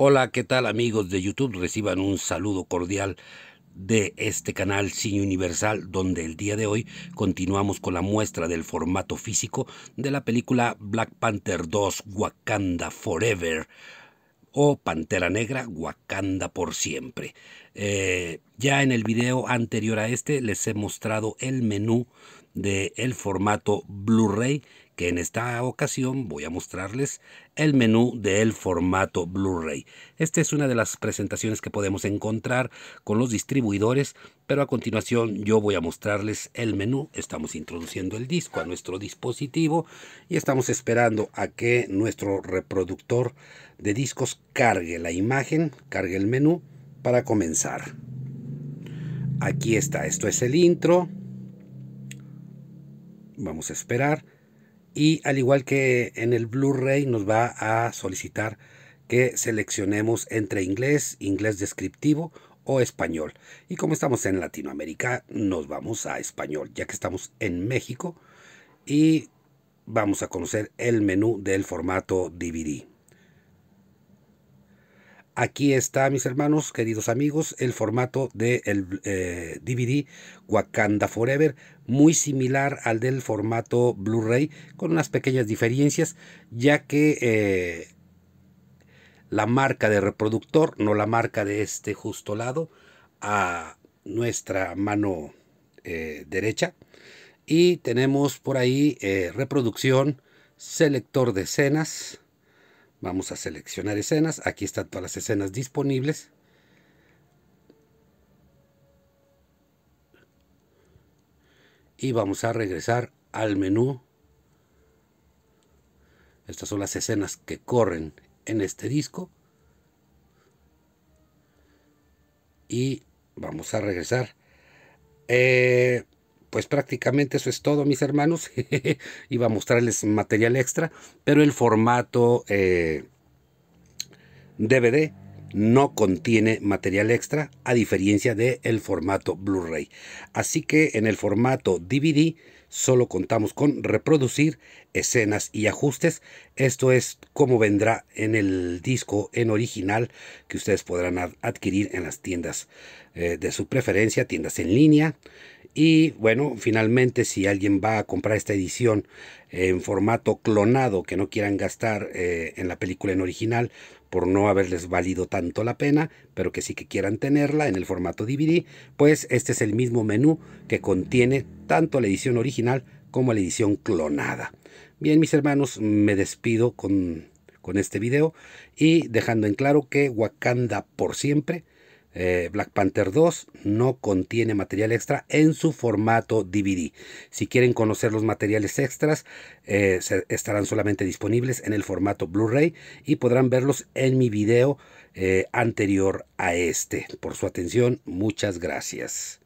Hola, ¿qué tal amigos de YouTube? Reciban un saludo cordial de este canal Cine Universal, donde el día de hoy continuamos con la muestra del formato físico de la película Black Panther 2 Wakanda Forever o Pantera Negra Wakanda por siempre. Eh, ya en el video anterior a este les he mostrado el menú del formato Blu-ray que en esta ocasión voy a mostrarles el menú del formato Blu-ray. Esta es una de las presentaciones que podemos encontrar con los distribuidores, pero a continuación yo voy a mostrarles el menú. Estamos introduciendo el disco a nuestro dispositivo y estamos esperando a que nuestro reproductor de discos cargue la imagen, cargue el menú para comenzar. Aquí está, esto es el intro. Vamos a esperar y al igual que en el Blu-ray nos va a solicitar que seleccionemos entre inglés, inglés descriptivo o español. Y como estamos en Latinoamérica, nos vamos a español, ya que estamos en México y vamos a conocer el menú del formato DVD. Aquí está, mis hermanos, queridos amigos, el formato del de DVD eh, Wakanda Forever, muy similar al del formato Blu-ray, con unas pequeñas diferencias, ya que eh, la marca de reproductor, no la marca de este justo lado, a nuestra mano eh, derecha. Y tenemos por ahí reproducción, selector de escenas Vamos a seleccionar escenas. Aquí están todas las escenas disponibles. Y vamos a regresar al menú. Estas son las escenas que corren en este disco. Y vamos a regresar. Eh, pues prácticamente eso es todo, mis hermanos. Iba a mostrarles material extra, pero el formato DVD eh, no contiene material extra, a diferencia del el formato Blu-ray. Así que en el formato DVD solo contamos con reproducir escenas y ajustes. Esto es como vendrá en el disco en original que ustedes podrán adquirir en las tiendas eh, de su preferencia, tiendas en línea. Y bueno, finalmente si alguien va a comprar esta edición en formato clonado, que no quieran gastar eh, en la película en original por no haberles valido tanto la pena, pero que sí que quieran tenerla en el formato DVD, pues este es el mismo menú que contiene tanto la edición original como la edición clonada. Bien, mis hermanos, me despido con, con este video y dejando en claro que Wakanda por siempre eh, Black Panther 2 no contiene material extra en su formato DVD. Si quieren conocer los materiales extras, eh, estarán solamente disponibles en el formato Blu-ray y podrán verlos en mi video eh, anterior a este. Por su atención, muchas gracias.